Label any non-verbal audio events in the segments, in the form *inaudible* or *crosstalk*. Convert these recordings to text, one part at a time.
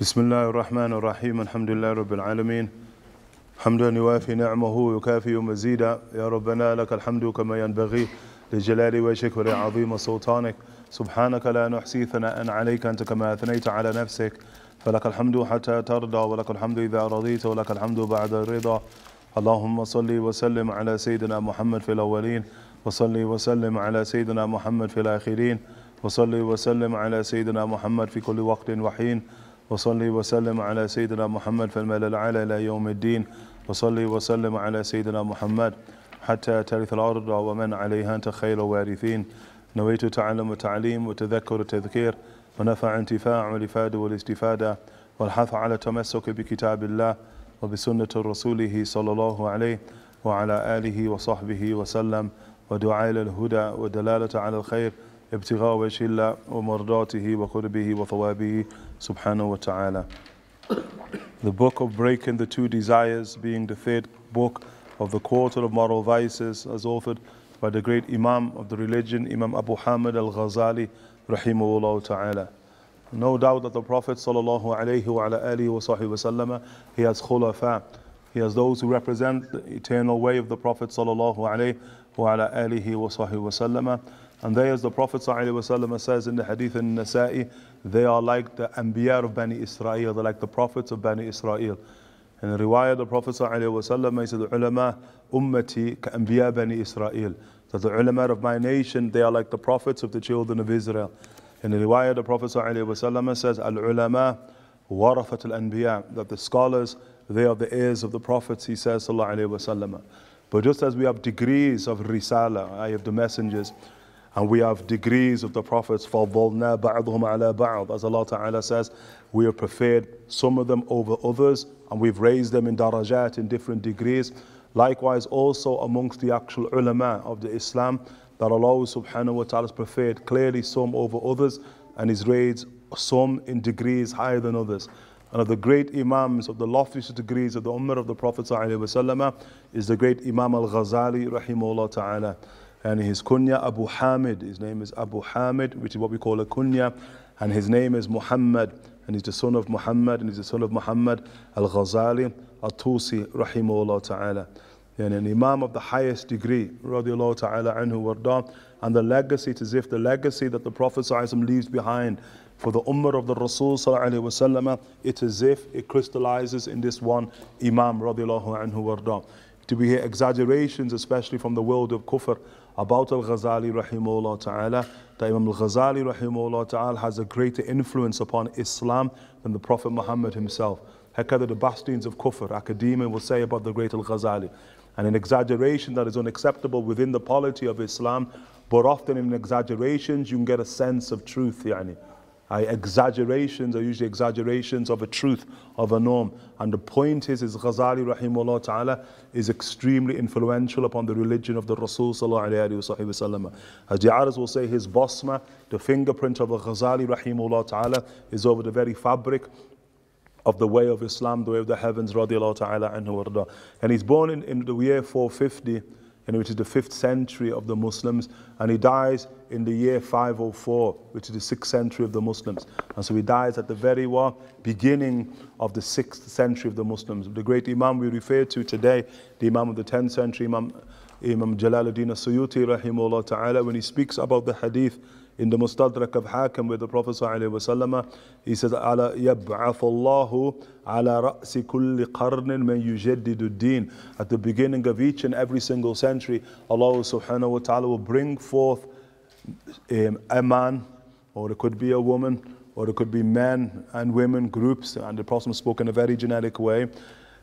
بسم الله الرحمن الرحيم الحمد لله رب العالمين حمدا يوافي نعمه ويكافي مزيدا يا ربنا لك الحمد كما ينبغي لجلال وجهك ولعظيم سلطانك سبحانك لا نحصي ثناء عليك أنت كما أثنيت على نفسك فلك الحمد حتى ترضى ولك الحمد إذا رضيت ولك الحمد بعد الرضا اللهم صل وسلم على سيدنا محمد في الأولين وصل وسلم على سيدنا محمد في الآخرين وصل وسلم على سيدنا محمد في كل وقت وحين وصلي وسلم على سيدنا محمد فالمال العلى إلى يوم الدين وصلي وسلم على سيدنا محمد حتى ترث الأرض ومن عليها أنت خير وارثين نويت تعلم وتعليم وتذكر وتذكير ونفع انتفاع والإفادة والاستفادة والحث على التمسك بكتاب الله وبسنة رسوله صلى الله عليه وعلى آله وصحبه وسلم ودعاء إلى الهدى ودلالة على الخير ابتغاء وجه الله ومرضاته وقربه وثوابه subhanahu wa ta'ala. The book of Breaking the Two Desires, being the third book of the Quarter of Moral Vices, as authored by the great Imam of the religion, Imam Abu Hamid al Ghazali, rahimahullah ta'ala. No doubt that the Prophet sallallahu alaihi wa wasallam, he has khulafa, he has those who represent the eternal way of the Prophet sallallahu alaihi wasallam, and they, as the Prophet sallallahu alaihi wasallam says in the Hadith in Nasa'i, they are like the Ambiya of Bani Israel, they're like the prophets of Bani Israel. And in riwayah, the Prophet ﷺ he said, the ulama ummati ka bani Israel. That the ulama of my nation, they are like the prophets of the children of Israel. And in riwayah, the Prophet ﷺ says, al ulama warafat al anbiya. That the scholars, they are the heirs of the prophets, he says, sallallahu alayhi But just as we have degrees of risala, I have the messengers, and we have degrees of the prophets, فَضَّلْنَا بَعْضُهُمْ عَلَى بَعْضٍ As Allah Ta'ala says, we have preferred some of them over others, and we've raised them in darajat, in different degrees. Likewise, also amongst the actual ulama of the Islam, that Allah subhanahu wa ta'ala has preferred clearly some over others, and He's raised some in degrees higher than others. And of the great Imams of the loftiest degrees of the Ummah of the Prophet is the great Imam al Ghazali, rahimahullah ta'ala and his kunya Abu Hamid. His name is Abu Hamid, which is what we call a kunya, and his name is Muhammad, and he's the son of Muhammad, and he's the son of Muhammad al-Ghazali al-Tusi, rahimahullah ta'ala. And an imam of the highest degree, radiallahu ta'ala anhu warda, and the legacy It is if the legacy that the Prophet wasallam leaves behind for the ummah of the Rasul wasallam, it is if it crystallizes in this one imam radiallahu anhu warda. To be hear exaggerations, especially from the world of kufr, about Al-Ghazali rahimahullah ta'ala that Imam Al-Ghazali rahimahullah ta'ala has a greater influence upon Islam than the Prophet Muhammad himself. Hakada, the bastions of kufr, academia will say about the great Al-Ghazali. And an exaggeration that is unacceptable within the polity of Islam, but often in exaggerations you can get a sense of truth, yani exaggerations are usually exaggerations of a truth, of a norm. And the point is, is Ghazali rahimahullah ta'ala is extremely influential upon the religion of the Rasul sallallahu alayhi wa As the Arabs will say, his basma, the fingerprint of a Ghazali rahimahullah ta'ala is over the very fabric of the way of Islam, the way of the heavens, radiallahu ta'ala anhu And he's born in, in the year 450 which is the fifth century of the Muslims, and he dies in the year 504, which is the sixth century of the Muslims. And so he dies at the very well, beginning of the sixth century of the Muslims. The great Imam we refer to today, the Imam of the 10th century, Imam, Imam Jalaluddin Suyuti, rahimahullah ta'ala, when he speaks about the hadith in the Mustadrak of Hakim with the Prophet وسلم, he says, "Ala يَبْعَثُ اللَّهُ عَلَى رَأْسِ كُلِّ قَرْنٍ مَنْ يُجَدِّدُ الدِّينِ At the beginning of each and every single century, Allah subhanahu wa ta'ala will bring forth um, a man, or it could be a woman, or it could be men and women groups, and the Prophet spoke in a very generic way.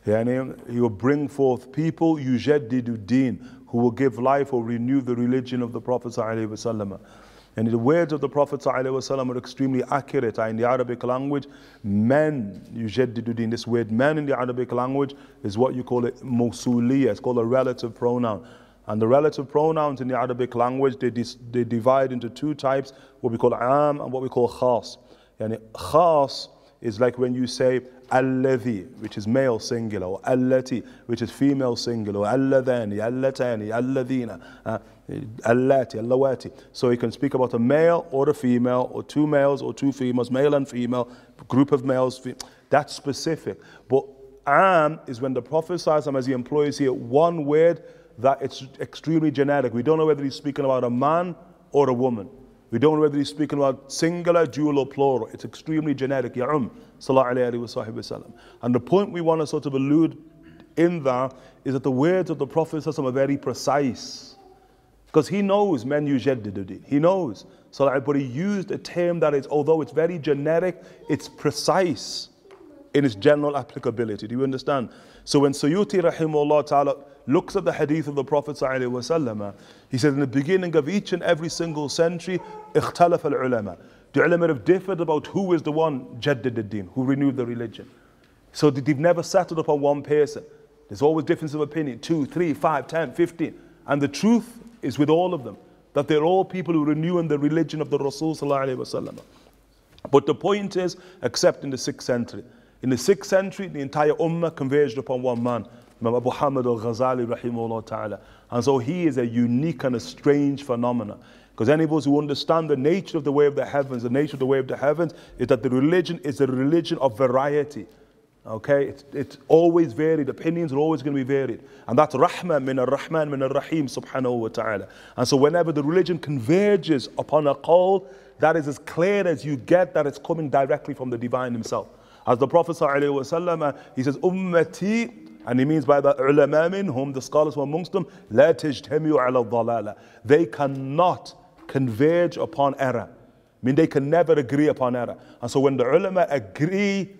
He will bring forth people, يُجَدِّدُ الدِّينِ who will give life or renew the religion of the Prophet sallallahu alaihi wasallam. And the words of the Prophet ﷺ are extremely accurate in the Arabic language. Man, yujaddidudin, this word man in the Arabic language is what you call it mosuliya, it's called a relative pronoun. And the relative pronouns in the Arabic language, they, they divide into two types, what we call am and what we call khas. And khas is like when you say alladhi, which is male singular, or allati, which is female singular, or alladhani, allatani, alladhina. Uh, allati, allawati. So you can speak about a male or a female, or two males or two females, male and female, group of males. That's specific. But am is when the Prophet as he employs here one word that it's extremely generic. We don't know whether he's speaking about a man or a woman. We don't know whether he's speaking about singular, dual, or plural. It's extremely generic. Ya'um, sallallahu alayhi wa And the point we want to sort of allude in that is that the words of the Prophet are very precise. Because he knows men yujaddidu He knows. Salah but he used a term that is, although it's very generic, it's precise in its general applicability. Do you understand? So when Suyuti rahimullah ta'ala looks at the hadith of the Prophet wasallam, he said in the beginning of each and every single century, اختلف العلماء. The ulama have differed about who is the one jaddid who renewed the religion. So they've never settled upon one person. There's always difference of opinion, two, three, five, ten, fifteen. And the truth it's with all of them. That they're all people who renew in the religion of the Rasul. But the point is, except in the 6th century. In the 6th century, the entire Ummah converged upon one man, Imam Abu Hamid al Ghazali, rahimahullah ta'ala. And so he is a unique and a strange phenomenon. Because any of us who understand the nature of the way of the heavens, the nature of the way of the heavens is that the religion is a religion of variety. Okay, it's, it's always varied. Opinions are always going to be varied. And that's Rahman min al rahman min al rahim subhanahu wa ta'ala. And so whenever the religion converges upon a call, that is as clear as you get that it's coming directly from the divine himself. As the Prophet وسلم, uh, he says, Ummati, and he means by the ulama whom the scholars were amongst them, la tajtamiu ala dhalala. They cannot converge upon error. I mean, they can never agree upon error. And so when the ulama agree,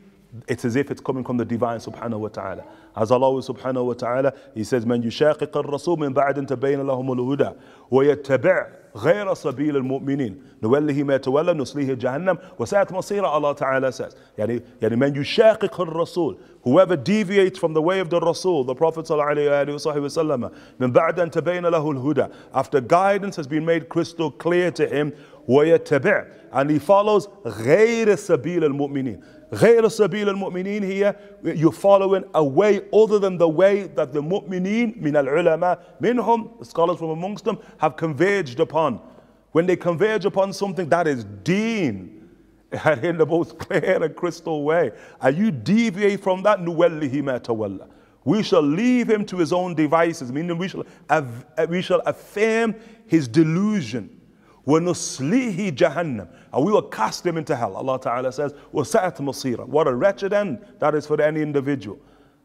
it's as if it's coming from the divine subhanahu wa ta'ala. As Allah subhanahu wa ta'ala, He says, من يشاقق الرسول من بعد أن تبين لهم الهدى ويتبع غير سبيل المؤمنين نوله ما تولى نصليه جهنم وساءت مصيرا Allah ta'ala says يعني يعني من يشاقق الرسول whoever deviates from the way of the Rasul the Prophet صلى الله عليه وسلم من بعد أن تبين له الهدى after guidance has been made crystal clear to him ويتبع and he follows غير سبيل المؤمنين غير سبيل المؤمنين هي you're following a way other than the way that the mu'mineen من العلماء منهم the scholars from amongst them have converged upon. When they converge upon something that is deen *laughs* in the most clear and crystal way. And you deviate from that, نُوَلِّهِ مَا تَوَلَّى we shall leave him to his own devices, meaning we shall, we shall affirm his delusion. وَنُصْلِهِ جَهَنَّمَ and we will cast them into hell. Allah Ta'ala says, وَسَأَتْ مَصِيرًا What a wretched end that is for any individual.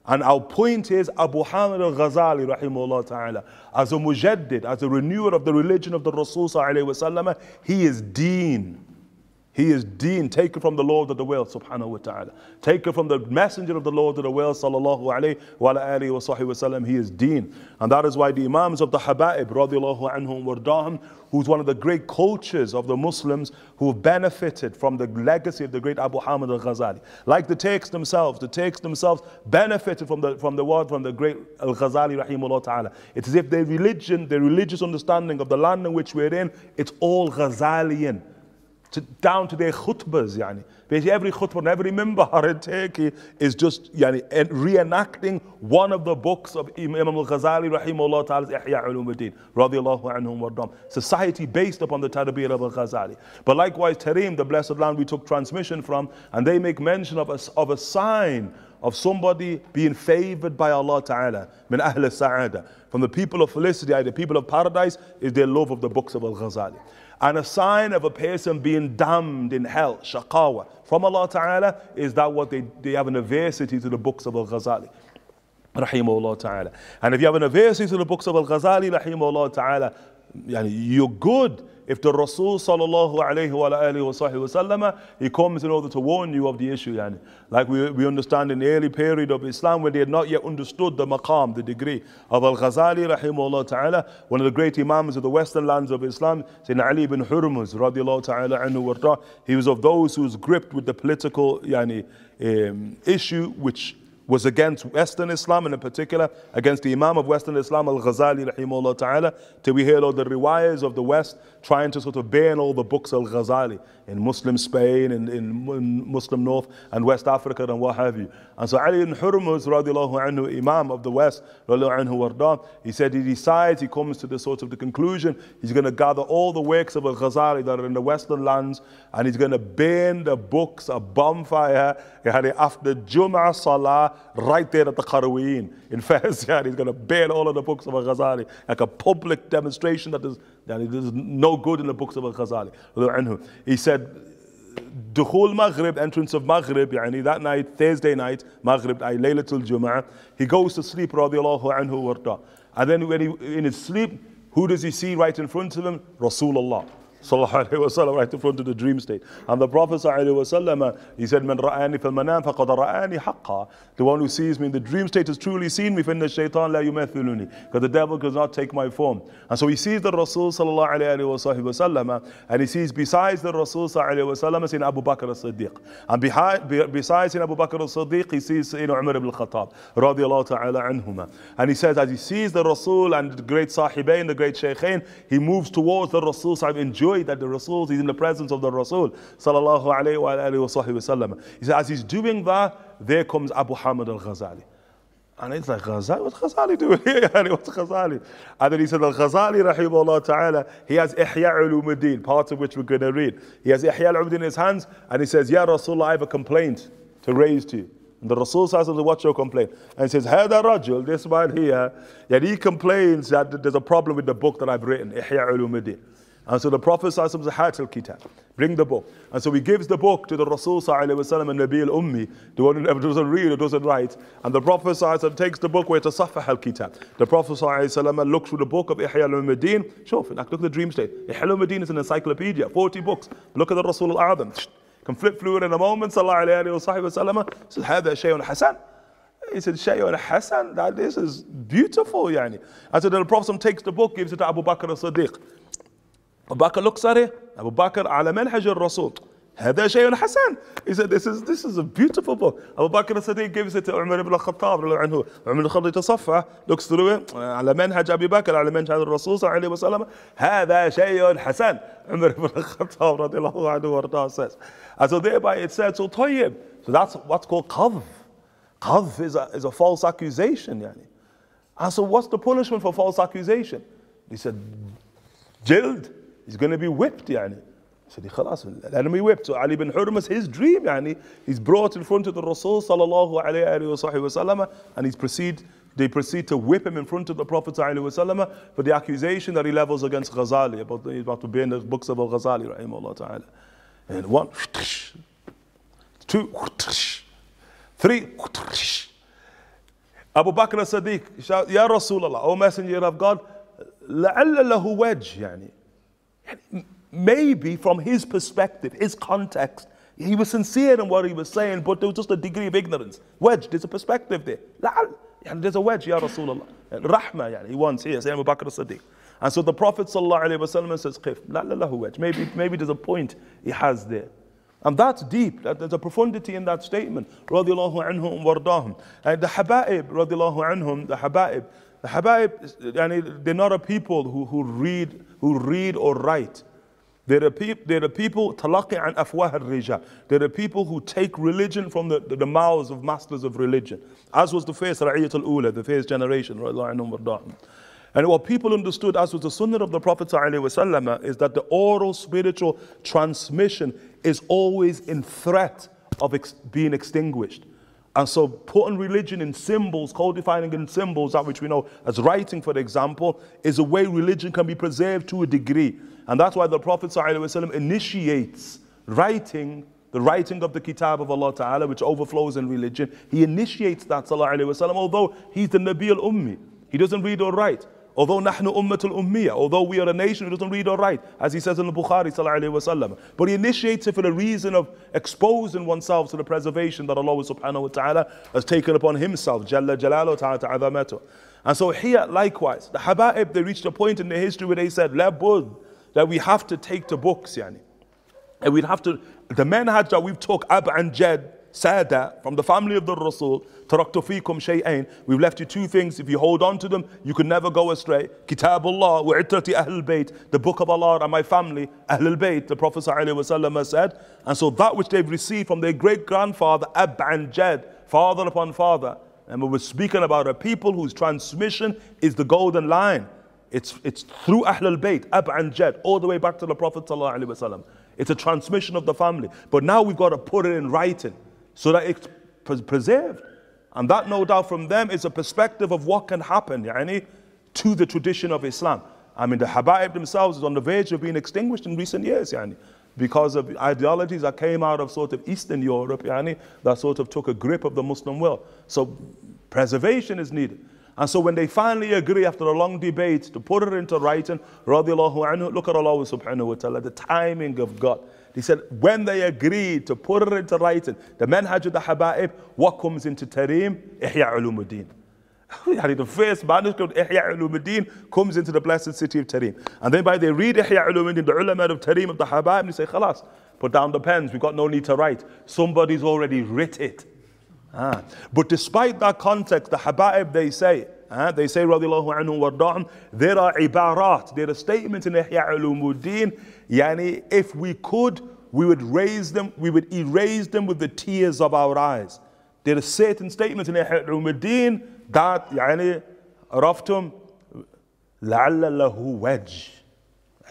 And our point is Abu Hamid al-Ghazali rahimahullah ta'ala, as a mujaddid, as a renewer of the religion of the Rasul sallallahu he is deen. He is deen, taken from the Lord of the world, subhanahu wa ta'ala. Taken from the messenger of the Lord of the world, sallallahu alayhi wa alayhi wa wasallam. He is deen. And that is why the Imams of the Habaib, radiallahu anhum wardahum, who's one of the great coaches of the Muslims who benefited from the legacy of the great Abu Hamid al-Ghazali. Like the texts themselves, the texts themselves benefited from the, from the word from the great al-Ghazali, rahimullah ta'ala. It is if their religion, their religious understanding of the land in which we're in, it's all Ghazalian to, down to their khutbahs, yani. Basically, every khutbah and every mimbar *laughs* in Turkey is just yani, reenacting one of the books of Imam al-Ghazali, rahimahullah ta'ala's Ihya ulumuddin, radiallahu anhum wardam. Society based upon the tarbiyah of al-Ghazali. But likewise, Tarim, the blessed land we took transmission from, and they make mention of a, of a sign of somebody being favored by Allah Ta'ala, min ahl sa'ada, from the people of felicity, the people of paradise, is their love of the books of Al-Ghazali. And a sign of a person being damned in hell, shaqawa, from Allah Ta'ala is that what they, they have an aversity to the books of Al Ghazali. Rahimahullah Ta'ala. And if you have an aversity to the books of Al Ghazali, Rahimahullah Ta'ala, you're good if the Rasul sallallahu alayhi wa wasallam, he comes in order to warn you of the issue, yani. like we, we understand in the early period of Islam when they had not yet understood the maqam, the degree of Al-Ghazali rahimahullah ta'ala, one of the great imams of the western lands of Islam, Sayyidina Ali bin Hurmuz radiallahu ta'ala anhu he was of those who was gripped with the political yani, um, issue which was against Western Islam and in particular against the Imam of Western Islam, Al-Ghazali rahimahullah ta'ala, till we hear all the riwayahs of the West trying to sort of ban all the books Al-Ghazali in Muslim Spain, in, in Muslim North and West Africa and what have you. And so Ali ibn Hurmuz, radiallahu anhu, Imam of the West, anhu, wardah, he said he decides, he comes to the sort of the conclusion, he's going to gather all the works of Al-Ghazali that are in the Western lands and he's going to burn the books, a bonfire, after Jum'ah Salah, right there at the Qaraween in *laughs* Fez. he's going to burn all of the books of Al-Ghazali, like a public demonstration that is and there's no good in the books of Al-Ghazali He said Dukhul Maghrib, entrance of Maghrib, يعني that night, Thursday night, Maghrib, ay Laylatul Jum'ah, he goes to sleep, radiallahu anhu warda. And then when he, in his sleep, who does he see right in front of him? Rasulullah وسلم, right in front of the dream state. And the Prophet وسلم, he said, من رأاني في فقد The one who sees me in the dream state has truly seen me. فإن الشيطان لا يمثلني. Because the devil does not take my form. And so he sees the Rasul وسلم, and he sees besides the Rasul وسلم, Sayyidina Abu Bakr as-Siddiq. And behind, besides Abu Bakr as-Siddiq, he sees Sayyidina Umar ibn al-Khattab رضي الله And he says, as he sees the Rasul and the great Sahibain, the great Shaykhain, he moves towards the Rasul in joy that the Rasul is in the presence of the Rasul. Sallallahu alaihi wasallam. He said, as he's doing that, there comes Abu Hamid al Ghazali. And it's like, Ghazali, what's Ghazali doing here? *laughs* what's Ghazali? And then he said, Al Ghazali, rahimahullah ta'ala, he has Ihya ulumuddin, part of which we're going to read. He has Ihya ulumuddin in his hands, and he says, Ya Rasulullah, I have a complaint to raise to you. And the Rasul says, What's your complaint? And he says, Hada Rajul, this man here, and he complains that there's a problem with the book that I've written, Ihya ulumuddin. And so the Prophet says, Hatil kitab, bring the book. And so he gives the book to the Rasul وسلم, and Nabi al Ummi, the one who doesn't read or doesn't write. And the Prophet وسلم, takes the book where to Safah al kitab. The Prophet looks through the book of Ihya al Madin. Sure, look at the dream state. Ihya al Madin is an encyclopedia, 40 books. Look at the Rasul al Adam. Can flip through it in a moment. Sallallahu alayhi wa sallam says, that Shayyoon hasan. He said, "Shayyoon Hassan, that this is beautiful, yani. And so the Prophet takes the book, gives it to Abu Bakr as Siddiq. أبو بكر looks at it, Abu على منهج الرسول. هذا شيء حسن. He said, this is, this is a beautiful book. أبو بكر الصديق gives it to عمر بن الخطاب رضي الله عنه. عمر بن الخطاب يتصفح, looks through it, على منهج أبي بكر, على منهج الرسول صلى الله عليه وسلم. هذا شيء حسن. عمر بن الخطاب رضي الله عنه وارضاه says. And so thereby it said, so طيب. So that's what's called قذف قذف is a, is a false accusation. يعني And so what's the punishment for false accusation? He said, جلد he's going to be whipped يعني said he خلاص let him be whipped so Ali bin Hurm is his dream يعني he's brought in front of the Rasul sallallahu alayhi wa and he's proceed they proceed to whip him in front of the Prophet وسلم, for the accusation that he levels against Ghazali about, about to be in the books of Al-Ghazali rahimahullah ta'ala and one two three Abu Bakr as-Siddiq Ya Rasulullah O Messenger of God لعل له وجه يعني Maybe from his perspective, his context, he was sincere in what he was saying, but there was just a degree of ignorance. Wedge, there's a perspective there. And there's a wedge, Ya Rasulullah. Rahma, yani, he wants here, Sayyidina Abu Bakr as-Siddiq. And so the Prophet ﷺ says, "Qif." la lahu wedge. Maybe, maybe there's a point he has there. And that's deep. That, there's a profundity in that statement. Radiallahu anhum wardahum. And the Habaib, radiallahu anhum, the Habaib, the Habaib, they're not a people who, who read who read or write. There are, peop- there are people, talaqi an afwah al There are people who take religion from the, the, the, mouths of masters of religion, as was the first Ra'iyat al Ula, the first generation. And what people understood, as was the sunnah of the Prophet is that the oral spiritual transmission is always in threat of ex- being extinguished. And so putting religion in symbols, codifying in symbols, that which we know as writing, for example, is a way religion can be preserved to a degree. And that's why the Prophet ﷺ initiates writing, the writing of the Kitab of Allah Ta'ala, which overflows in religion. He initiates that, ﷺ. although he's the Nabi al-Ummi. He doesn't read or write. Although nahnu ummatul ummiyah, although we are a nation who doesn't read or write, as he says in the Bukhari But he initiates it for the reason of exposing oneself to the preservation that Allah subhanahu wa ta'ala has taken upon himself, Jalla Jalalu ta'ala And so here, likewise, the Habaib, they reached a point in their history where they said, labud, that we have to take to books, yani. And we'd have to, the manhaj that we've took, Ab and Jed, Sada from the family of the Rasul, Taraktu fikum shay'ain. We've left you two things. If you hold on to them, you can never go astray. Kitabullah wa itrati ahlul bayt, the book of Allah and my family, ahlul bayt, the Prophet has said. And so that which they've received from their great grandfather, Ab and father upon father. And we are speaking about a people whose transmission is the golden line. It's, it's through Ahlul Bayt, Ab and all the way back to the Prophet. ﷺ. It's a transmission of the family. But now we've got to put it in writing so that it's preserved. And that, no doubt, from them is a perspective of what can happen yani, to the tradition of Islam. I mean, the Habaib themselves is on the verge of being extinguished in recent years yani, because of ideologies that came out of sort of Eastern Europe yani, that sort of took a grip of the Muslim world. So preservation is needed. And so when they finally agree after a long debate to put it into writing, radiallahu anhu, look at Allah subhanahu wa ta'ala, the timing of God. He said, when they agreed to put it into writing, the Manhaj of the Haba'ib, what comes into Tareem? Ihya Ulumuddin. *laughs* the first manuscript, Ihya Ulumuddin, comes into the blessed city of Tareem. And then by they read Ihya Ulumuddin, the ulama of Tareem of the Haba'ib, they say, Khalas, put down the pens, we've got no need to write. Somebody's already writ it. Ah. But despite that context, the Haba'ib, they say, uh, they say, radiallahu anhu there are ibarat, there are statements in Ihya ulumuddin, yani if we could, we would raise them, we would erase them with the tears of our eyes. There are certain statements in Ihya ulumuddin that, yani, raftum, la'alla lahu waj.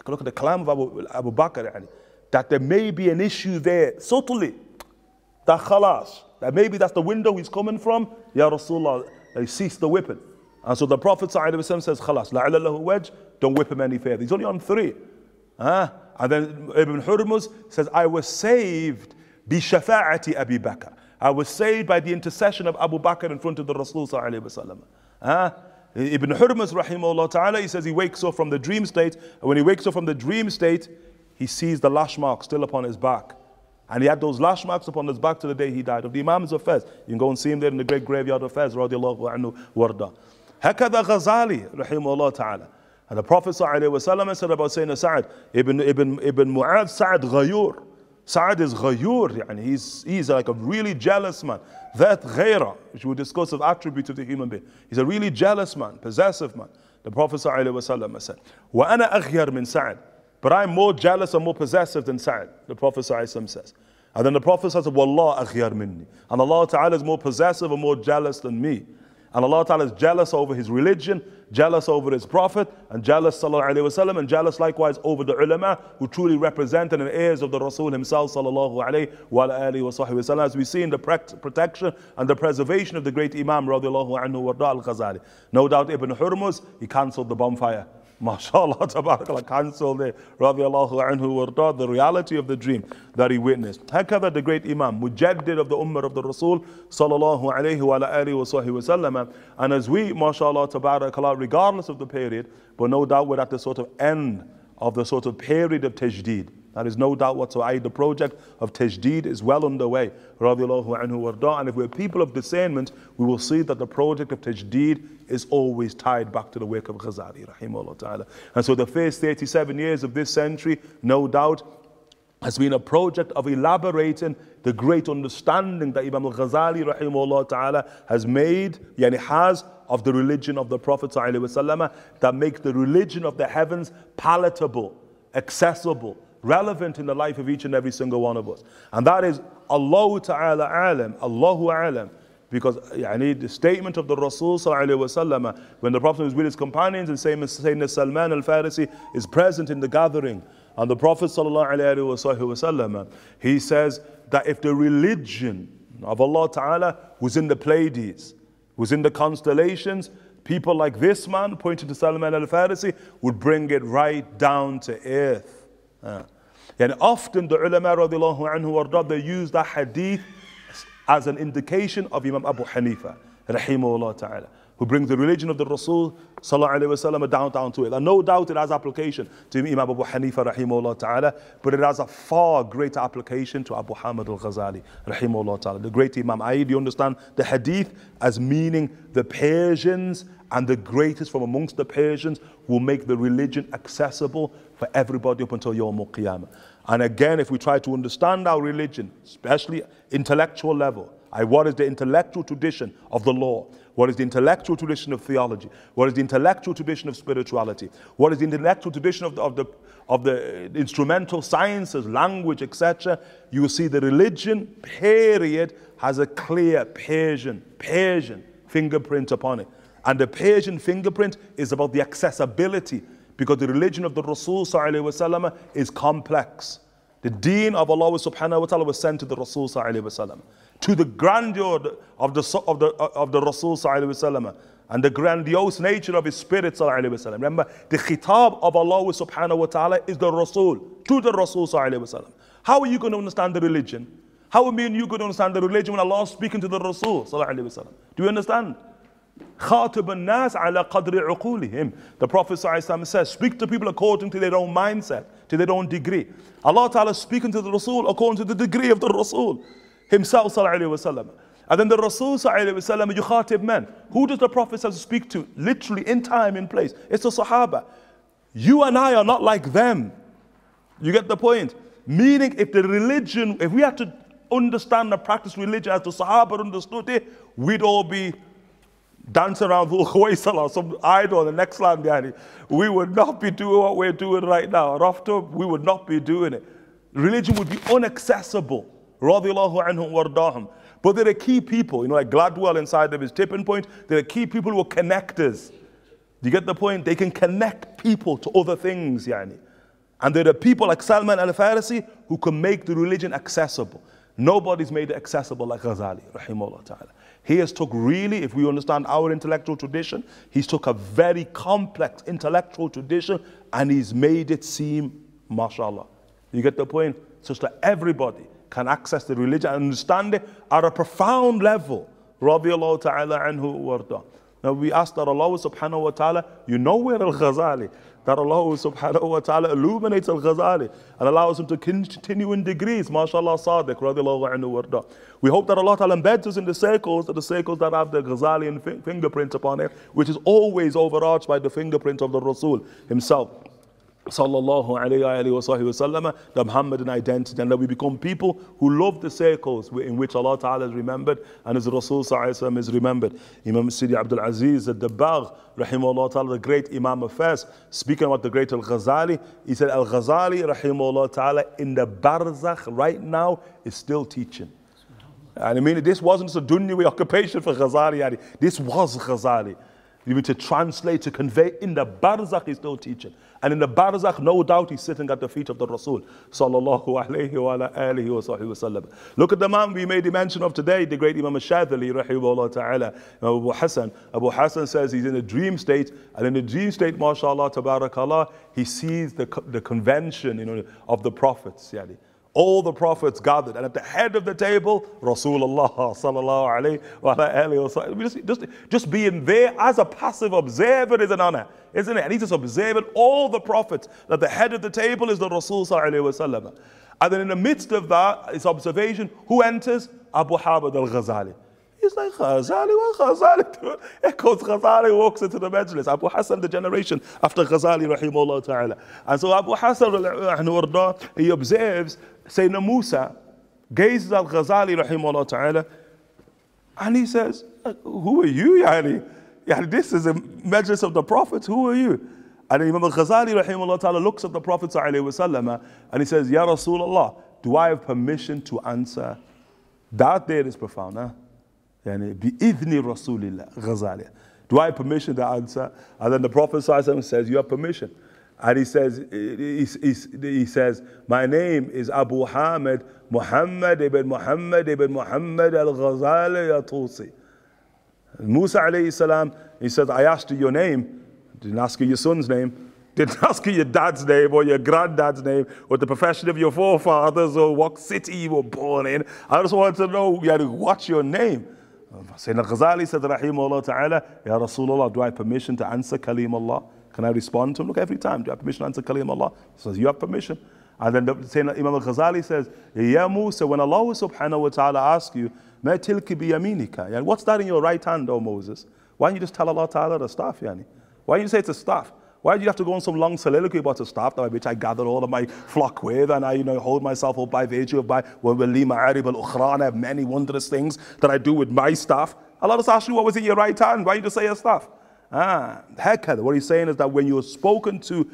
Look at the kalam of Abu, Abu Bakr, yani, that there may be an issue there, subtly, that khalas, that maybe that's the window he's coming from, Ya Rasulullah, cease the weapon. And so the Prophet ﷺ says, Khalas, don't whip him any further. He's only on three. Huh? And then Ibn Hurmuz says, I was saved bi shafa'ati Abi Bakr. I was saved by the intercession of Abu Bakr in front of the Rasul ﷺ. Huh? Ibn Hurmuz, rahimahullah ta'ala, he says he wakes up from the dream state. And when he wakes up from the dream state, he sees the lash marks still upon his back. And he had those lash marks upon his back to the day he died. Of the Imams of Fez, you can go and see him there in the great graveyard of Fez, radiallahu anhu, warda. Hakada Ghazali, rahimahullah ta'ala. And the Prophet وسلم said about Sayyidina Sa'ad, Ibn, Ibn, Ibn Mu'adh, Sa'ad Ghayur. Sa'ad is Ghayur, and he's, he's like a really jealous man. That Ghaira, which we discuss of attributes of the human being. He's a really jealous man, possessive man. The Prophet وسلم said, وَأَنَا أَغْيَرْ مِنْ Sa'ad. But I'm more jealous and more possessive than Sa'ad, the Prophet ﷺ says. And then the Prophet says, وَاللَّهُ أَغْيَرْ مِنِّي. And Allah Ta'ala is more possessive and more jealous than me. And Allah Ta'ala is jealous over his religion, jealous over his prophet, and jealous, sallallahu alayhi wasallam, and jealous likewise over the ulama who truly represent and heirs of the Rasul himself, sallallahu alayhi wa sallam, as we see in the protection and the preservation of the great Imam, radiallahu anhu, al-Ghazali. No doubt Ibn Hurmuz, he cancelled the bonfire mashallah, *laughs* tabarakallah, cancelled it, radiallahu anhu warda, the reality of the dream that he witnessed. Hakada, the great Imam, mujaddid of the Ummah of the Rasul, sallallahu alayhi wa wa And as we, Masha'allah, tabarakallah, regardless of the period, but no doubt we're at the sort of end of the sort of period of tajdeed there is no doubt whatsoever. The project of Tajdeed is well underway. And if we're people of discernment, we will see that the project of Tajdeed is always tied back to the work of Ghazali. Rahimahullah ta'ala. And so the first 37 years of this century, no doubt, has been a project of elaborating the great understanding that Imam al-Ghazali rahimahullah ta'ala has made, yani has, of the religion of the Prophet wasallam, that make the religion of the heavens palatable, accessible, relevant in the life of each and every single one of us. And that is Allahu Ta'ala alam, Allahu alam. Because I need the statement of the Rasul when the Prophet was with his companions and saying Sayyidina Salman al-Farisi is present in the gathering. And the Prophet وسلم, he says that if the religion of Allah Ta'ala was in the Pleiades, was in the constellations, people like this man, pointing to Salman al-Farisi, would bring it right down to earth. Uh, and often the ulama radiallahu anhu warda, they use that hadith as an indication of Imam Abu Hanifa, rahimahullah ta'ala who brings the religion of the Rasul وسلم, down, down to it. And no doubt it has application to Imam Abu Hanifa rahimahullah ta'ala, but it has a far greater application to Abu Hamid al-Ghazali rahimahullah ta'ala, the great Imam. I, do you understand the hadith as meaning the Persians and the greatest from amongst the Persians will make the religion accessible for everybody up until Yawm al-Qiyamah. And again, if we try to understand our religion, especially intellectual level, I, what is the intellectual tradition of the law? What is the intellectual tradition of theology? What is the intellectual tradition of spirituality? What is the intellectual tradition of the, of the, of the uh, instrumental sciences, language, etc.? You will see the religion, period, has a clear Persian, Persian fingerprint upon it. And the Persian fingerprint is about the accessibility because the religion of the Rasul وسلم, is complex. The deen of Allah subhanahu wa ta'ala was sent to the Rasul sallallahu alayhi wa to the grandeur of the, of the, of the Rasul and the grandiose nature of his spirit. Remember, the khitab of Allah subhanahu wa ta'ala is the Rasul, to the Rasul. How are you going to understand the religion? How are me and you going to understand the religion when Allah is speaking to the Rasul? Do you understand? The Prophet says, Speak to people according to their own mindset, to their own degree. Allah Ta'ala is speaking to the Rasul according to the degree of the Rasul himself وسلم. And then the Rasul وسلم, you khatib men. Who does the Prophet speak to? Literally in time, in place. It's the Sahaba. You and I are not like them. You get the point? Meaning if the religion, if we had to understand and practice religion as the Sahaba understood it, we'd all be dancing around *laughs* some idol the next land, behind it. We would not be doing what we're doing right now. Or after, we would not be doing it. Religion would be inaccessible radiallahu anhum wardahum. But there are key people, you know, like Gladwell inside of his tipping point. There are key people who are connectors. You get the point? They can connect people to other things, yani. And there are people like Salman al-Farisi who can make the religion accessible. Nobody's made it accessible like Ghazali, rahimahullah ta'ala. He has took really, if we understand our intellectual tradition, he's took a very complex intellectual tradition and he's made it seem, mashallah. You get the point? So that everybody can access the religion and understand it at a profound level. ta'ala anhu Now we ask that Allah subhanahu wa ta'ala, you know where Al-Ghazali, that Allah subhanahu wa ta'ala illuminates Al-Ghazali and allows him to continue in degrees, MashaAllah sadiq, anhu warda. We hope that Allah ta'ala embeds us in the circles, the circles that have the Ghazali fingerprint upon it, which is always overarched by the fingerprint of the Rasul himself sallallahu alayhi wa sallam, the Muhammadan identity, and that we become people who love the circles in which Allah Ta'ala is remembered and His Rasul sallam, is remembered. Imam Sidi Abdul Aziz al-Dabbagh, rahimahullah ta'ala, the great Imam of Fas, speaking about the great Al-Ghazali, he said Al-Ghazali, rahimahullah ta'ala, in the barzakh right now is still teaching. And I mean, this wasn't a dunyawi occupation for Ghazali, this was Ghazali. need to translate, to convey in the barzakh, he's still teaching. And in the barzakh, no doubt he's sitting at the feet of the Rasul. Sallallahu alayhi wa alihi wa sallam. Look at the man we made the mention of today, the great Imam Shadhili, rahimahullah ta'ala, Imam Abu Hassan. Abu Hassan says he's in a dream state, and in the dream state, mashallah, tabarakallah, he sees the, the convention you know, of the prophets. Yani. All the prophets gathered, and at the head of the table, Rasulullah sallallahu alayhi just, just, just being there as a passive observer is an honor, isn't it? And he's just observing all the prophets, that the head of the table is the Rasul sallallahu alayhi wa And then in the midst of that, it's observation, who enters? Abu Hamid al-Ghazali. He's like, Ghazali, what Ghazali? Echoes *laughs* Ghazali walks into the majlis. Abu Hassan, the generation after Ghazali, rahimahullah ta'ala. And so Abu Hassan, he observes Sayyidina Musa gazes al Ghazali rahimahullah ta'ala and he says, uh, Who are you, Yani? Yani, this is a majlis of the prophets. Who are you? And Imam al Ghazali rahimahullah ta'ala looks at the Prophet uh, and he says, Ya Rasulullah, do I have permission to answer? That there is profound, huh? Yani, bi'idhni Rasulillah Ghazali. Do I have permission to answer? And then the Prophet says, You have permission. And he says, he, he, he says, my name is Abu Hamid Muhammad ibn Muhammad ibn Muhammad al-Ghazali al Musa alayhi salam, he says, I asked you your name. Didn't ask you your son's name. Didn't *laughs* ask you your dad's name or your granddad's name or the profession of your forefathers or what city you were born in. I just wanted to know, what your name. Sayyidina Ghazali said, Allah ta'ala, Ya Rasulullah, do I have permission to answer Kalim Allah? Can I respond to him? Look, every time, do I have permission to answer Kalim Allah? He says, You have permission. And then the, Imam al Ghazali says, Ya Musa, when Allah subhanahu wa ta'ala asks you, Ma tilki bi yaminika? Yani, what's that in your right hand, O Moses? Why don't you just tell Allah ta'ala the staff? Yani? Why don't you say it's a staff? Why do you have to go on some long soliloquy about a staff by which I gather all of my flock with and I you know, hold myself up by virtue of by وَلِي مَعَارِبَ الْأُخْرَى and I have many wondrous things that I do with my staff? Allah just asks you what was in your right hand. Why do you just say a staff? Ah, heked. What he's saying is that when you're spoken to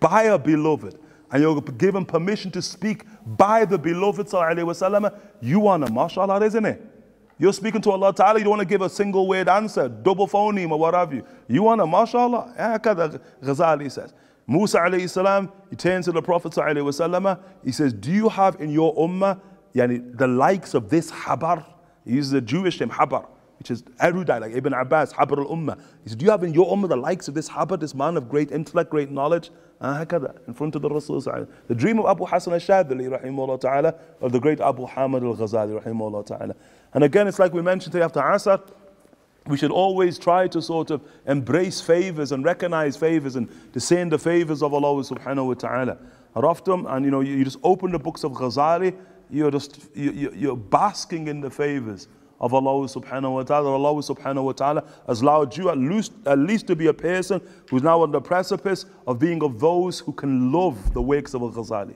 by a beloved, and you're given permission to speak by the beloved وسلم, you want a Allah, isn't it? You're speaking to Allah Ta'ala, you don't want to give a single word answer, double phoneme or what have you. You want to, mashallah, hakada ah, Ghazali says. Musa alayhi salam, he turns to the Prophet alayhi wasallam, he says, do you have in your ummah yani, the likes of this habar? He uses a Jewish name, habar which is erudite, like Ibn Abbas, Habr al Ummah. He said, Do you have in your Ummah the likes of this Habr, this man of great intellect, great knowledge? Ah, in front of the Rasul. The dream of Abu Hassan al Shadili, ta'ala, of the great Abu Hamid al Ghazali, ta'ala. And again, it's like we mentioned today after Asr, we should always try to sort of embrace favors and recognize favors and descend the favors of Allah subhanahu wa ta'ala. And and you know, you, just open the books of Ghazali, you're just you, you're basking in the favors of Allah subhanahu wa ta'ala. Allah subhanahu wa ta'ala has allowed you at least, at least to be a person who's now on the precipice of being of those who can love the works of Al-Ghazali.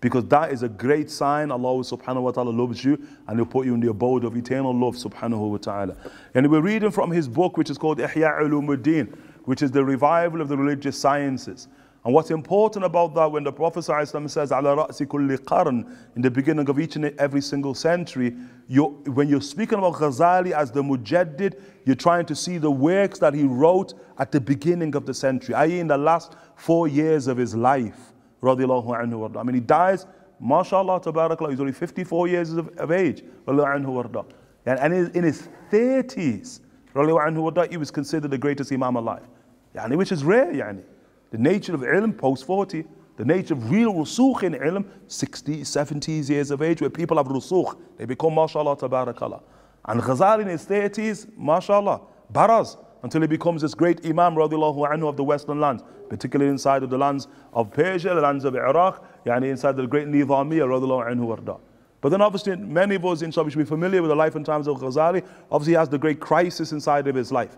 Because that is a great sign Allah subhanahu wa ta'ala loves you and he'll put you in the abode of eternal love subhanahu wa ta'ala. And we're reading from his book which is called Ihya Ulumuddin, which is the revival of the religious sciences. And what's important about that when the Prophet ﷺ says, Ala ra'si kulli qarn, in the beginning of each and every single century, you, when you're speaking about Ghazali as the Mujaddid, you're trying to see the works that he wrote at the beginning of the century, i.e., in the last four years of his life. Anhu I mean, he dies, mashallah, tabarakallah, he's only 54 years of, of age. and in his 30s, anhu he was considered the greatest Imam alive, yani, which is rare. Yani. The nature of ilm, post 40. The nature of real rusukh in ilm, 60, 70s years of age, where people have rusukh. They become, mashallah, tabarakallah. And Ghazali in his 30s, mashallah, baraz, until he becomes this great Imam radiallahu anhu of the Western lands, particularly inside of the lands of Persia, the lands of Iraq, yani inside the great Nizamiya radiallahu anhu arda. But then obviously many of us inshallah should be familiar with the life and times of Ghazali. Obviously he has the great crisis inside of his life.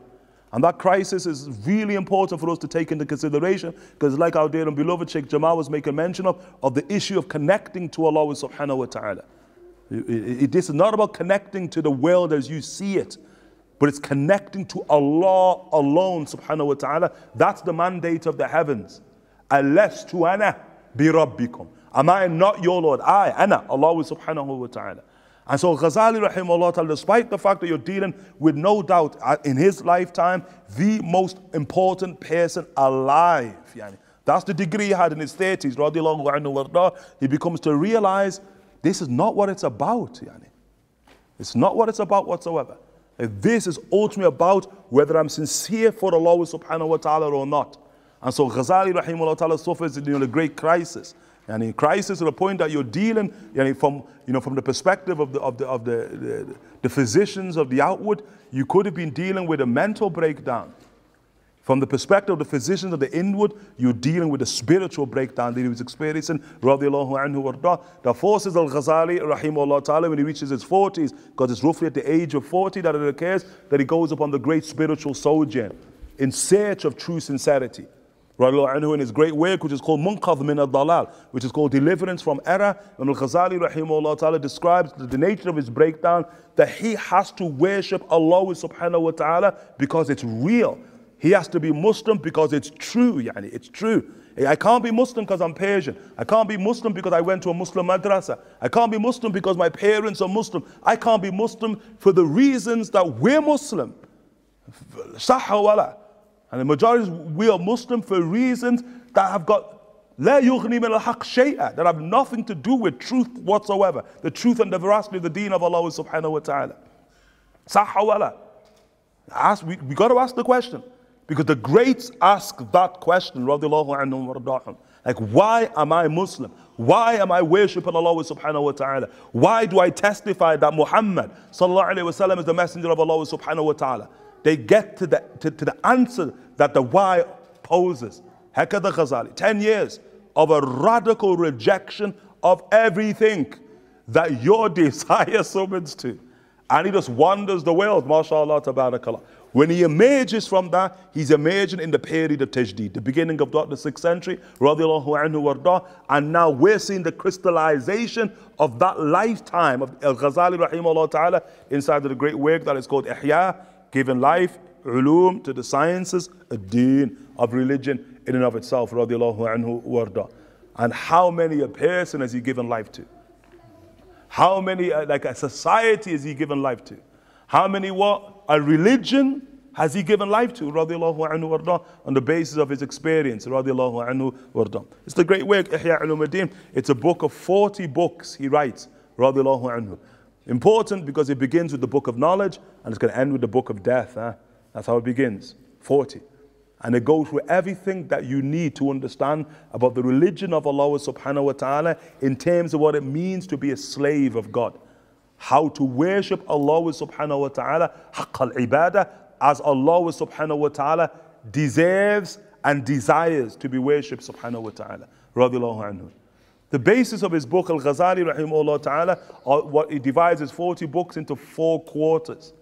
And that crisis is really important for us to take into consideration because like our dear and beloved Sheikh Jamal was making mention of, of the issue of connecting to Allah subhanahu wa ta'ala. This is not about connecting to the world as you see it, but it's connecting to Allah alone subhanahu wa ta'ala. That's the mandate of the heavens. Unless to ana bi rabbikum. Am I not your Lord? I, ana, Allah subhanahu wa ta'ala. And so Ghazali rahimahullah ta'ala, despite the fact that you're dealing with no doubt uh, in his lifetime, the most important person alive. Yani. That's the degree he had in his 30s, radiallahu anhu He becomes to realize this is not what it's about. Yani. It's not what it's about whatsoever. this is ultimately about whether I'm sincere for Allah subhanahu wa ta'ala or not. And so Ghazali rahimahullah ta'ala suffers in a great crisis. And in crisis to the point that you're dealing from, you know, from the perspective of, the, of, the, of the, the, the physicians of the outward, you could have been dealing with a mental breakdown. From the perspective of the physicians of the inward, you're dealing with a spiritual breakdown that he was experiencing. Anhu the forces of Ghazali, rahimahullah ta'ala, when he reaches his 40s, because it's roughly at the age of 40 that it occurs, that he goes upon the great spiritual sojourn in search of true sincerity anhu in his great work, which is called Munqadh min al-Dalal, which is called Deliverance from Error. Imam al-Ghazali rahimahullah ta'ala describes the nature of his breakdown, that he has to worship Allah subhanahu wa ta'ala because it's real. He has to be Muslim because it's true, yani, it's true. I can't be Muslim because I'm Persian. I can't be Muslim because I went to a Muslim madrasa. I can't be Muslim because my parents are Muslim. I can't be Muslim for the reasons that we're Muslim. Sahawala. And the majority we are Muslim for reasons that have got لا يغني من that have nothing to do with truth whatsoever. The truth and the veracity of the deen of Allah subhanahu wa ta'ala. Sahawala. Ask, we, we got to ask the question because the greats ask that question. Like, why am I Muslim? Why am I worshipping Allah subhanahu wa ta'ala? Why do I testify that Muhammad sallallahu alayhi wa sallam is the messenger of Allah subhanahu wa ta'ala? they get to the, to, to the answer that the why poses. Hekada Ghazali, 10 years of a radical rejection of everything that your *laughs* desire summons to. And he just wanders the world, mashallah, tabarakallah. When he emerges from that, he's emerging in the period of Tajdeed, the beginning of the 6th century, radiallahu anhu warda, and now we're seeing the crystallization of that lifetime of Al-Ghazali rahimahullah ta'ala inside of the great work that is called Ihya given life, ulum, to the sciences, a deen of religion in and of itself, radiallahu anhu warda. And how many a person has he given life to? How many, uh, like a society, has he given life to? How many what? A religion has he given life to, radiallahu anhu warda, on the basis of his experience, radiallahu anhu warda. It's the great work, Ihya al It's a book of 40 books he writes, radiallahu anhu. Important because it begins with the book of knowledge and it's going to end with the book of death. That's how it begins. 40. And it goes through everything that you need to understand about the religion of Allah subhanahu wa ta'ala in terms of what it means to be a slave of God. How to worship Allah subhanahu wa ta'ala, haqq ibadah, as Allah subhanahu wa ta'ala deserves and desires to be worshipped subhanahu wa ta'ala. Radiallahu anhu. The basis of his book, Al Ghazali, rahimahullah ta'ala, are what he divides his 40 books into four quarters.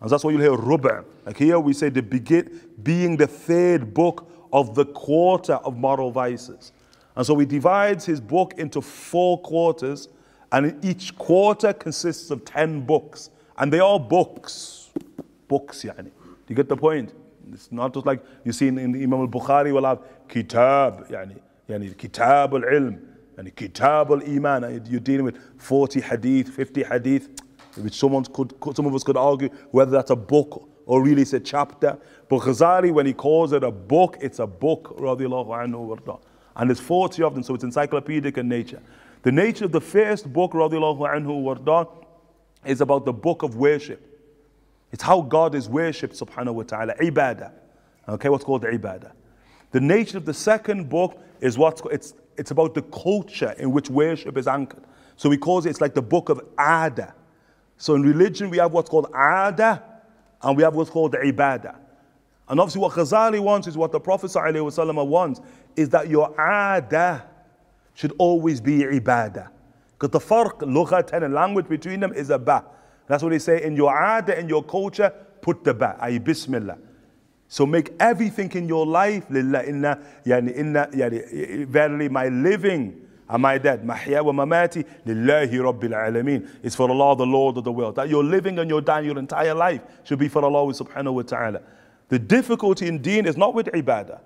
And that's why you'll hear ruba. Like here we say the begit being the third book of the quarter of moral vices. And so he divides his book into four quarters, and each quarter consists of 10 books. And they are books. Books, yani. Do you get the point? It's not just like you see in, in Imam al Bukhari will have kitab, yani, yani kitab al ilm and Kitab al-Iman, and you're dealing with 40 hadith, 50 hadith, which someone could, some of us could argue whether that's a book or really it's a chapter. But Ghazali, when he calls it a book, it's a book, radiallahu anhu And there's 40 of them, so it's encyclopedic in nature. The nature of the first book, radiallahu anhu wardan, is about the book of worship. It's how God is worshipped, subhanahu wa ta'ala, ibadah. Okay, what's called ibadah. The nature of the second book is what's it's it's about the culture in which worship is anchored. So he calls it, it's like the book of Ada. So in religion, we have what's called Ada and we have what's called Ibadah. And obviously, what Ghazali wants is what the Prophet ﷺ wants is that your Ada should always be Ibadah. Because the farq, lughat and language between them is a ba. That's what they say in your Ada, in your culture, put the ba, ay bismillah. So make everything in your life, lillah inna, yani inna, yani, verily my living and my dead, mahya wa mamati, lillahi rabbil is for Allah, the Lord of the world. That your living and your dying, your entire life should be for Allah subhanahu wa ta'ala. The difficulty in deen is not with ibadah.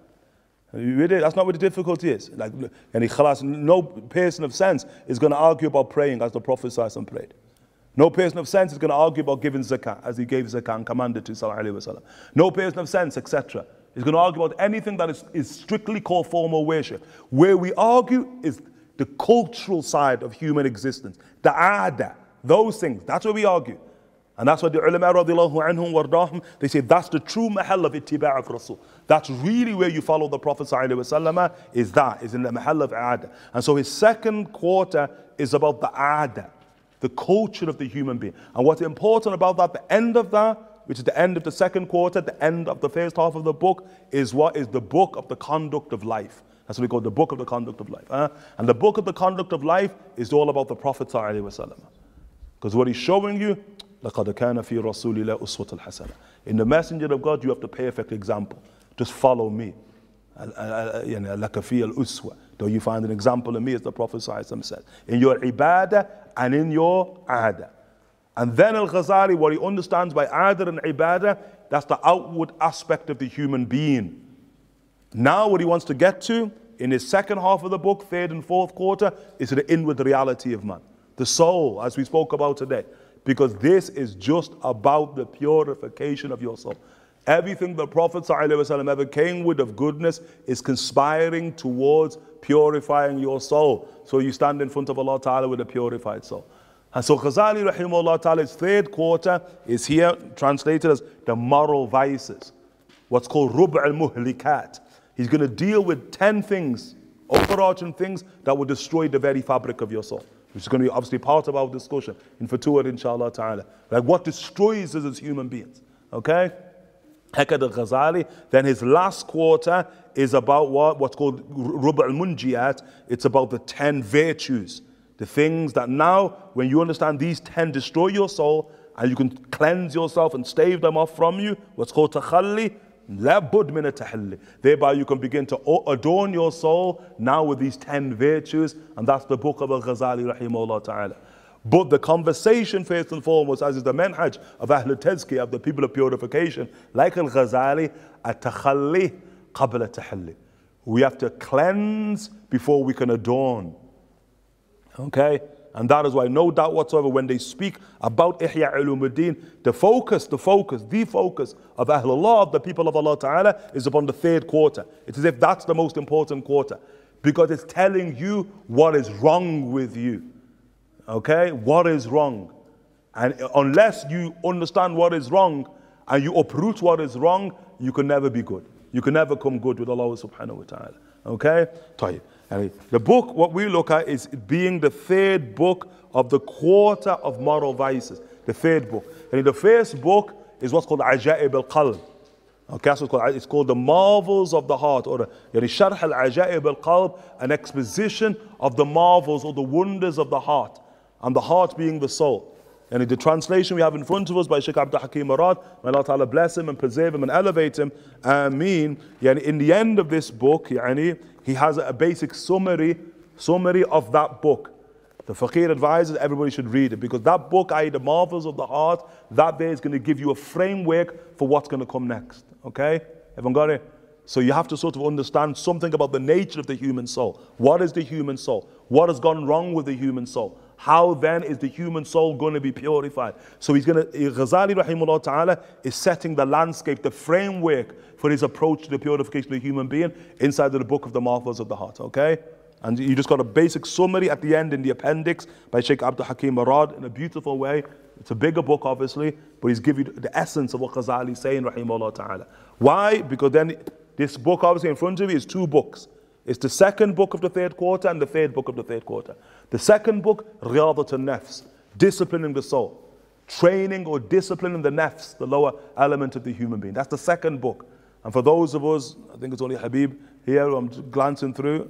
That's not what the difficulty is. Like, and no person of sense is going to argue about praying as the Prophet prayed. No person of sense is going to argue about giving zakah, as he gave zakah and commanded to Sallallahu Alaihi Wasallam. No person of sense, etc. is going to argue about anything that is, is strictly called formal worship. Where we argue is the cultural side of human existence, the ada, those things. That's where we argue. And that's what the ulama radiallahu anhum wardahum, they say that's the true mahal of ittiba' of Rasul. That's really where you follow the Prophet وسلم, is that, is in the mahal of ada. And so his second quarter is about the ada the culture of the human being. And what's important about that, the end of that, which is the end of the second quarter, the end of the first half of the book, is what is the book of the conduct of life. That's what we call the book of the conduct of life. Huh? And the book of the conduct of life is all about the Prophet Because what he's showing you, كَانَ فِي رَسُولِ In the messenger of God, you have the perfect example. Just follow me. لَكَ فِي الْأُسْوَةِ Though you find an example in me, as the Prophet said? In your ibadah, and in your adh, And then Al Ghazali, what he understands by adh and ibadah, that's the outward aspect of the human being. Now, what he wants to get to in his second half of the book, third and fourth quarter, is the inward reality of man, the soul, as we spoke about today. Because this is just about the purification of your soul. Everything the Prophet ﷺ ever came with of goodness is conspiring towards purifying your soul. So you stand in front of Allah Ta'ala with a purified soul. And so Ghazali rahimahullah ta'ala's third quarter is here translated as the moral vices. What's called rub' al-muhlikat. He's going to deal with 10 things, overarching things that will destroy the very fabric of your soul. Which is going to be obviously part of our discussion in Fatuwa inshallah ta'ala. Like what destroys us as human beings. Okay? Hakad al-Ghazali. Then his last quarter is about what? What's called Rub' al-Munjiyat. It's about the 10 virtues. The things that now, when you understand these 10 destroy your soul, and you can cleanse yourself and stave them off from you, what's called takhalli, labud min tahalli. Thereby you can begin to adorn your soul now with these 10 virtues, and that's the book of Al-Ghazali rahimahullah ta'ala. But the conversation, first and foremost, as is the manhaj of Ahlul Tazki, of the people of purification, like Al Ghazali, at-takhalli qabla tahalli. We have to cleanse before we can adorn. Okay? And that is why, no doubt whatsoever, when they speak about Ihya ulumuddin, the focus, the focus, the focus of Ahlullah, of the people of Allah Ta'ala, is upon the third quarter. It's as if that's the most important quarter because it's telling you what is wrong with you. Okay? What is wrong? And unless you understand what is wrong and you uproot what is wrong, you can never be good. You can never come good with Allah subhanahu wa ta'ala. Okay? the book, what we look at is being the third book of the quarter of moral vices. The third book. And the first book is what's called Ajaib al Qalb. Okay, so it's called, it's called the marvels of the heart, or yani sharh al ajaib al qalb, an exposition of the marvels or the wonders of the heart and the heart being the soul. And in the translation we have in front of us by Sheikh Abdul Hakim Murad, may Allah Ta'ala bless him and preserve him and elevate him. I mean, in the end of this book, he has a basic summary, summary of that book. The faqir advises everybody should read it because that book, i.e. the marvels of the heart, that there is going to give you a framework for what's going to come next. Okay? Everyone got it? So you have to sort of understand something about the nature of the human soul. What is the human soul? What has gone wrong with the human soul? How then is the human soul going to be purified? So he's going to, Ghazali rahimullah ta'ala is setting the landscape, the framework for his approach to the purification of the human being inside of the book of the marvels of the heart, okay? And you just got a basic summary at the end in the appendix by Sheikh Abdul Hakim Arad in a beautiful way. It's a bigger book, obviously, but he's giving you the essence of what Ghazali is saying, rahimullah ta'ala. Why? Because then this book, obviously, in front of you is two books. It's the second book of the third quarter and the third book of the third quarter. The second book, Riyadat al-Nafs, disciplining the soul, training or disciplining the nafs, the lower element of the human being. That's the second book. And for those of us, I think it's only Habib here, I'm glancing through,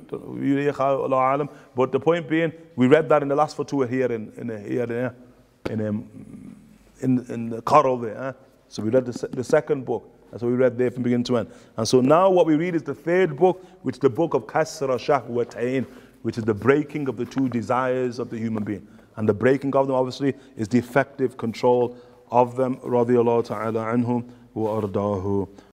but the point being, we read that in the last fatwa here in, in, here, in, in, in, the Qaro there. Eh? So we read the, the second book. That's what we read there from beginning to end. And so now what we read is the third book, which is the book of Kasra Shahwatain, which is the breaking of the two desires of the human being. And the breaking of them, obviously, is the effective control of them. رضي الله تعالى عنهم وأرضاه